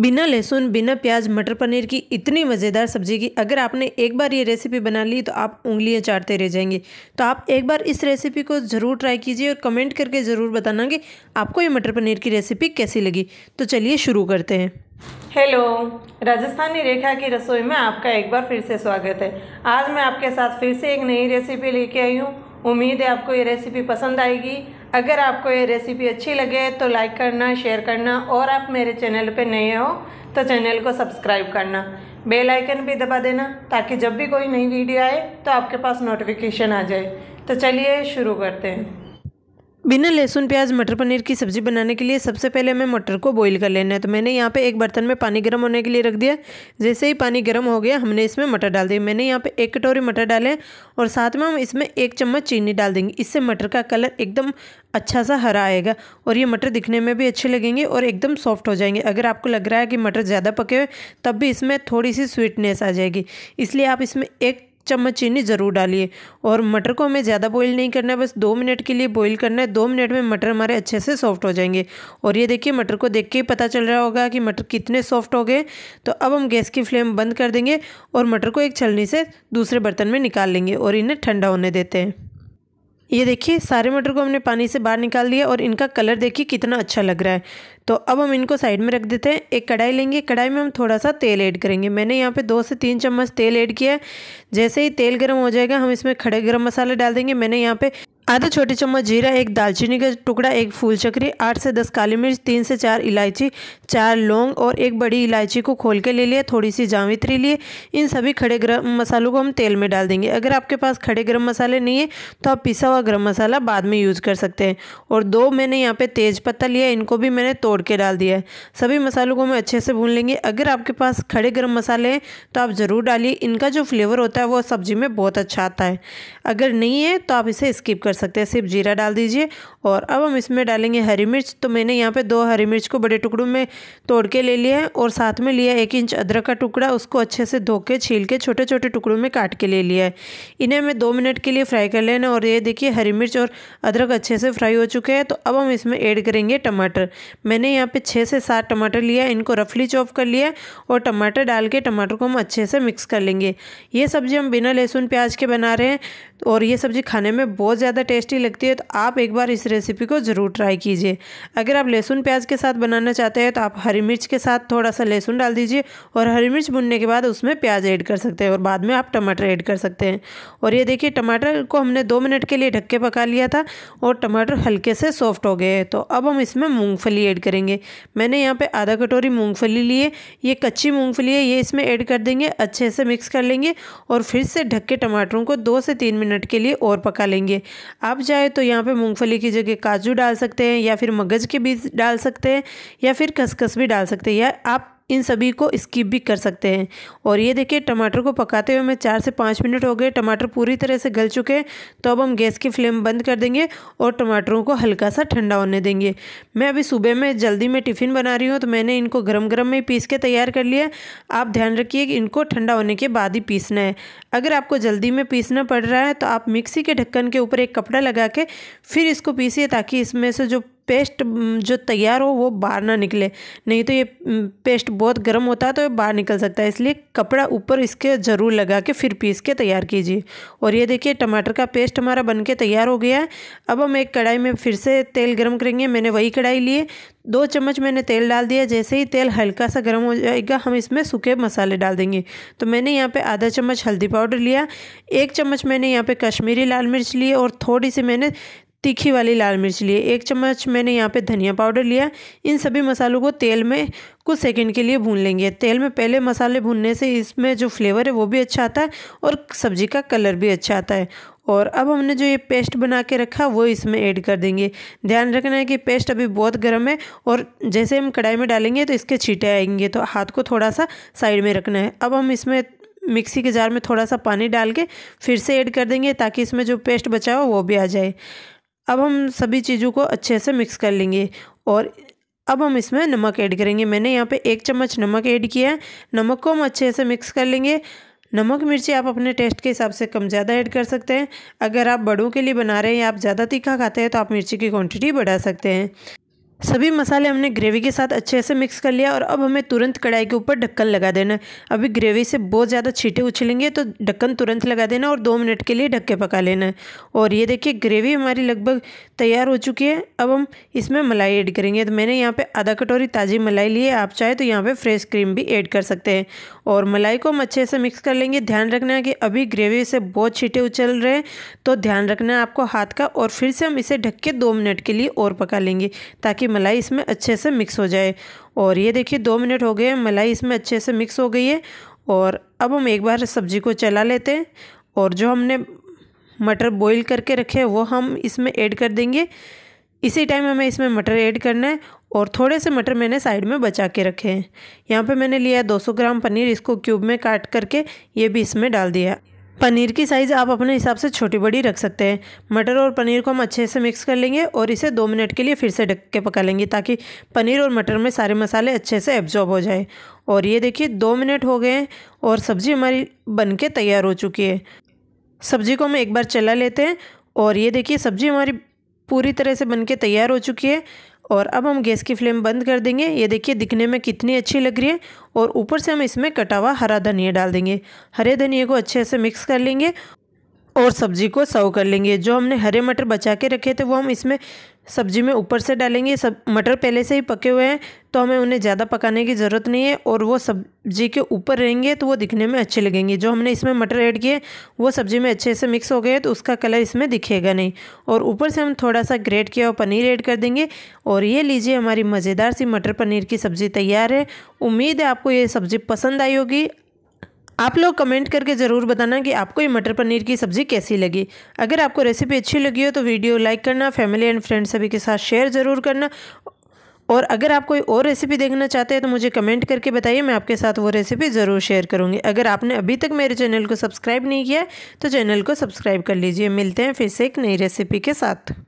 बिना लहसुन बिना प्याज मटर पनीर की इतनी मज़ेदार सब्जी की अगर आपने एक बार ये रेसिपी बना ली तो आप उंगलियां चाटते रह जाएंगे तो आप एक बार इस रेसिपी को ज़रूर ट्राई कीजिए और कमेंट करके ज़रूर बताना कि आपको ये मटर पनीर की रेसिपी कैसी लगी तो चलिए शुरू करते हैं हेलो राजस्थानी रेखा की रसोई में आपका एक बार फिर से स्वागत है आज मैं आपके साथ फिर से एक नई रेसिपी लेके आई हूँ उम्मीद है आपको ये रेसिपी पसंद आएगी अगर आपको ये रेसिपी अच्छी लगे तो लाइक करना शेयर करना और आप मेरे चैनल पे नए हो तो चैनल को सब्सक्राइब करना बेल आइकन भी दबा देना ताकि जब भी कोई नई वीडियो आए तो आपके पास नोटिफिकेशन आ जाए तो चलिए शुरू करते हैं बिना लहसुन प्याज मटर पनीर की सब्ज़ी बनाने के लिए सबसे पहले हमें मटर को बॉईल कर लेना है तो मैंने यहाँ पे एक बर्तन में पानी गर्म होने के लिए रख दिया जैसे ही पानी गर्म हो गया हमने इसमें मटर डाल दिया मैंने यहाँ पे एक कटोरी मटर डाले और साथ में हम इसमें एक चम्मच चीनी डाल देंगे इससे मटर का कलर एकदम अच्छा सा हरा आएगा और ये मटर दिखने में भी अच्छे लगेंगे और एकदम सॉफ्ट हो जाएंगे अगर आपको लग रहा है कि मटर ज़्यादा पके हुए तब भी इसमें थोड़ी सी स्वीटनेस आ जाएगी इसलिए आप इसमें एक चम्मच चीनी ज़रूर डालिए और मटर को हमें ज़्यादा बॉईल नहीं करना है बस दो मिनट के लिए बॉईल करना है दो मिनट में मटर हमारे अच्छे से सॉफ्ट हो जाएंगे और ये देखिए मटर को देख के ही पता चल रहा होगा कि मटर कितने सॉफ्ट हो गए तो अब हम गैस की फ्लेम बंद कर देंगे और मटर को एक छलनी से दूसरे बर्तन में निकाल लेंगे और इन्हें ठंडा होने देते हैं ये देखिए सारे मटर को हमने पानी से बाहर निकाल दिया और इनका कलर देखिए कितना अच्छा लग रहा है तो अब हम इनको साइड में रख देते हैं एक कढ़ाई लेंगे कढ़ाई में हम थोड़ा सा तेल ऐड करेंगे मैंने यहाँ पे दो से तीन चम्मच तेल ऐड किया है जैसे ही तेल गर्म हो जाएगा हम इसमें खड़े गर्म मसाले डाल देंगे मैंने यहाँ पे आधा छोटे चम्मच जीरा एक दालचीनी का टुकड़ा एक फूल चक्री आठ से दस काली मिर्च तीन से चार इलायची चार लौंग और एक बड़ी इलायची को खोल के ले लिया थोड़ी सी जावित्री लिए इन सभी खड़े गर्म मसालों को हम तेल में डाल देंगे अगर आपके पास खड़े गर्म मसाले नहीं है तो आप पिसा हुआ गर्म मसाला बाद में यूज़ कर सकते हैं और दो मैंने यहाँ पर तेज़ पत्ता लिया इनको भी मैंने तोड़ के डाल दिया है सभी मसालों को हम अच्छे से भून लेंगे अगर आपके पास खड़े गर्म मसाले हैं तो आप ज़रूर डालिए इनका जो फ्लेवर होता है वो सब्ज़ी में बहुत अच्छा आता है अगर नहीं है तो आप इसे स्किप कर सकते हैं सिर्फ जीरा डाल दीजिए और अब हम इसमें डालेंगे हरी मिर्च तो मैंने यहाँ पे दो हरी मिर्च को बड़े टुकड़ों में तोड़ के ले लिया है और साथ में लिया एक इंच अदरक का टुकड़ा उसको अच्छे से धो के छील के छोटे छोटे टुकड़ों में काट के ले लिया है इन्हें हमें दो मिनट के लिए फ्राई कर लेना और ये देखिए हरी मिर्च और अदरक अच्छे से फ्राई हो चुके हैं तो अब हम इसमें ऐड करेंगे टमाटर मैंने यहाँ पर छः से सात टमाटर लिया इनको रफली चॉप कर लिया और टमाटर डाल के टमाटर को हम अच्छे से मिक्स कर लेंगे ये सब्ज़ी हम बिना लहसुन प्याज के बना रहे हैं और ये सब्ज़ी खाने में बहुत ज़्यादा टेस्टी लगती है तो आप एक बार इस रेसिपी को ज़रूर ट्राई कीजिए अगर आप लहसुन प्याज के साथ बनाना चाहते हैं तो आप हरी मिर्च के साथ थोड़ा सा लहसुन डाल दीजिए और हरी मिर्च भुनने के बाद उसमें प्याज ऐड कर सकते हैं और बाद में आप टमाटर ऐड कर सकते हैं और ये देखिए टमाटर को हमने दो मिनट के लिए ढक्के पका लिया था और टमाटर हल्के से सॉफ्ट हो गए हैं तो अब हम इसमें मूँगफली ऐड करेंगे मैंने यहाँ पे आधा कटोरी मूँगफली ली है ये कच्ची मूँगफली है ये इसमें ऐड कर देंगे अच्छे से मिक्स कर लेंगे और फिर से ढक के टमाटरों को दो से तीन मिनट के लिए और पका लेंगे आप चाहे तो यहाँ पे मूंगफली की जगह काजू डाल सकते हैं या फिर मगज़ के बीज डाल सकते हैं या फिर खसखस भी डाल सकते हैं या आप इन सभी को स्किप भी कर सकते हैं और ये देखिए टमाटर को पकाते हुए हमें चार से पाँच मिनट हो गए टमाटर पूरी तरह से गल चुके हैं तो अब हम गैस की फ्लेम बंद कर देंगे और टमाटरों को हल्का सा ठंडा होने देंगे मैं अभी सुबह में जल्दी में टिफ़िन बना रही हूँ तो मैंने इनको गर्म गर्म में ही पीस के तैयार कर लिया आप ध्यान रखिए कि इनको ठंडा होने के बाद ही पीसना है अगर आपको जल्दी में पीसना पड़ रहा है तो आप मिक्सी के ढक्कन के ऊपर एक कपड़ा लगा के फिर इसको पीसिए ताकि इसमें से जो पेस्ट जो तैयार हो वो बाहर ना निकले नहीं तो ये पेस्ट बहुत गर्म होता है तो ये बाहर निकल सकता है इसलिए कपड़ा ऊपर इसके ज़रूर लगा के फिर पीस के तैयार कीजिए और ये देखिए टमाटर का पेस्ट हमारा बन के तैयार हो गया है अब हम एक कढ़ाई में फिर से तेल गर्म करेंगे मैंने वही कढ़ाई लिए दो चम्मच मैंने तेल डाल दिया जैसे ही तेल हल्का सा गर्म हो जाएगा हम इसमें सूखे मसाले डाल देंगे तो मैंने यहाँ पे आधा चम्मच हल्दी पाउडर लिया एक चम्मच मैंने यहाँ पे कश्मीरी लाल मिर्च लिए और थोड़ी सी मैंने तीखी वाली लाल मिर्च लिए एक चम्मच मैंने यहाँ पे धनिया पाउडर लिया इन सभी मसालों को तेल में कुछ सेकंड के लिए भून लेंगे तेल में पहले मसाले भूनने से इसमें जो फ्लेवर है वो भी अच्छा आता है और सब्ज़ी का कलर भी अच्छा आता है और अब हमने जो ये पेस्ट बना के रखा वो इसमें ऐड कर देंगे ध्यान रखना है कि पेस्ट अभी बहुत गर्म है और जैसे हम कढ़ाई में डालेंगे तो इसके छीटे आएंगे तो हाथ को थोड़ा सा साइड में रखना है अब हम इसमें मिक्सी के जार में थोड़ा सा पानी डाल के फिर से ऐड कर देंगे ताकि इसमें जो पेस्ट बचा हो वो भी आ जाए अब हम सभी चीज़ों को अच्छे से मिक्स कर लेंगे और अब हम इसमें नमक ऐड करेंगे मैंने यहाँ पे एक चम्मच नमक ऐड किया है नमक को हम अच्छे से मिक्स कर लेंगे नमक मिर्ची आप अपने टेस्ट के हिसाब से कम ज़्यादा ऐड कर सकते हैं अगर आप बड़ों के लिए बना रहे हैं या आप ज़्यादा तीखा खाते हैं तो आप मिर्ची की क्वांटिटी बढ़ा सकते हैं सभी मसाले हमने ग्रेवी के साथ अच्छे से मिक्स कर लिया और अब हमें तुरंत कढ़ाई के ऊपर ढक्कन लगा देना है अभी ग्रेवी से बहुत ज़्यादा छीटे उछलेंगे तो ढक्कन तुरंत लगा देना और दो मिनट के लिए ढक्के पका लेना है और ये देखिए ग्रेवी हमारी लगभग तैयार हो चुकी है अब हम इसमें मलाई ऐड करेंगे तो मैंने यहाँ पर आधा कटोरी ताज़ी मलाई ली है आप चाहे तो यहाँ पर फ्रेश क्रीम भी ऐड कर सकते हैं और मलाई को हम अच्छे से मिक्स कर लेंगे ध्यान रखना कि अभी ग्रेवी से बहुत छीटे उछल रहे हैं तो ध्यान रखना है आपको हाथ का और फिर से हम इसे ढक के दो मिनट के लिए और पका लेंगे ताकि मलाई इसमें अच्छे से मिक्स हो जाए और ये देखिए दो मिनट हो गए मलाई इसमें अच्छे से मिक्स हो गई है और अब हम एक बार सब्ज़ी को चला लेते हैं और जो हमने मटर बॉईल करके रखे हैं वो हम इसमें ऐड कर देंगे इसी टाइम हमें इसमें मटर ऐड करना है और थोड़े से मटर मैंने साइड में बचा के रखे हैं यहाँ पे मैंने लिया 200 ग्राम पनीर इसको क्यूब में काट करके ये भी इसमें डाल दिया पनीर की साइज़ आप अपने हिसाब से छोटी बड़ी रख सकते हैं मटर और पनीर को हम अच्छे से मिक्स कर लेंगे और इसे दो मिनट के लिए फिर से ढक के पका लेंगे ताकि पनीर और मटर में सारे मसाले अच्छे से एब्जॉर्ब हो जाए और ये देखिए दो मिनट हो गए हैं और सब्ज़ी हमारी बन के तैयार हो चुकी है सब्ज़ी को हम एक बार चला लेते हैं और ये देखिए सब्ज़ी हमारी पूरी तरह से बन के तैयार हो चुकी है और अब हम गैस की फ्लेम बंद कर देंगे ये देखिए दिखने में कितनी अच्छी लग रही है और ऊपर से हम इसमें कटा हुआ हरा धनिया डाल देंगे हरे धनिए को अच्छे से मिक्स कर लेंगे और सब्जी को सर्व कर लेंगे जो हमने हरे मटर बचा के रखे थे वो हम इसमें सब्जी में ऊपर से डालेंगे सब मटर पहले से ही पके हुए हैं तो हमें उन्हें ज़्यादा पकाने की ज़रूरत नहीं है और वो सब्जी के ऊपर रहेंगे तो वो दिखने में अच्छे लगेंगे जो हमने इसमें मटर ऐड किए वो सब्जी में अच्छे से मिक्स हो गए तो उसका कलर इसमें दिखेगा नहीं और ऊपर से हम थोड़ा सा ग्रेट किया हुआ पनीर ऐड कर देंगे और ये लीजिए हमारी मज़ेदार सी मटर पनीर की सब्ज़ी तैयार है उम्मीद है आपको ये सब्ज़ी पसंद आई होगी आप लोग कमेंट करके ज़रूर बताना कि आपको ये मटर पनीर की सब्ज़ी कैसी लगी अगर आपको रेसिपी अच्छी लगी हो तो वीडियो लाइक करना फैमिली एंड फ्रेंड्स सभी के साथ शेयर ज़रूर करना और अगर आप कोई और रेसिपी देखना चाहते हैं तो मुझे कमेंट करके बताइए मैं आपके साथ वो रेसिपी ज़रूर शेयर करूँगी अगर आपने अभी तक मेरे चैनल को सब्सक्राइब नहीं किया तो चैनल को सब्सक्राइब कर लीजिए मिलते हैं फिर से एक नई रेसिपी के साथ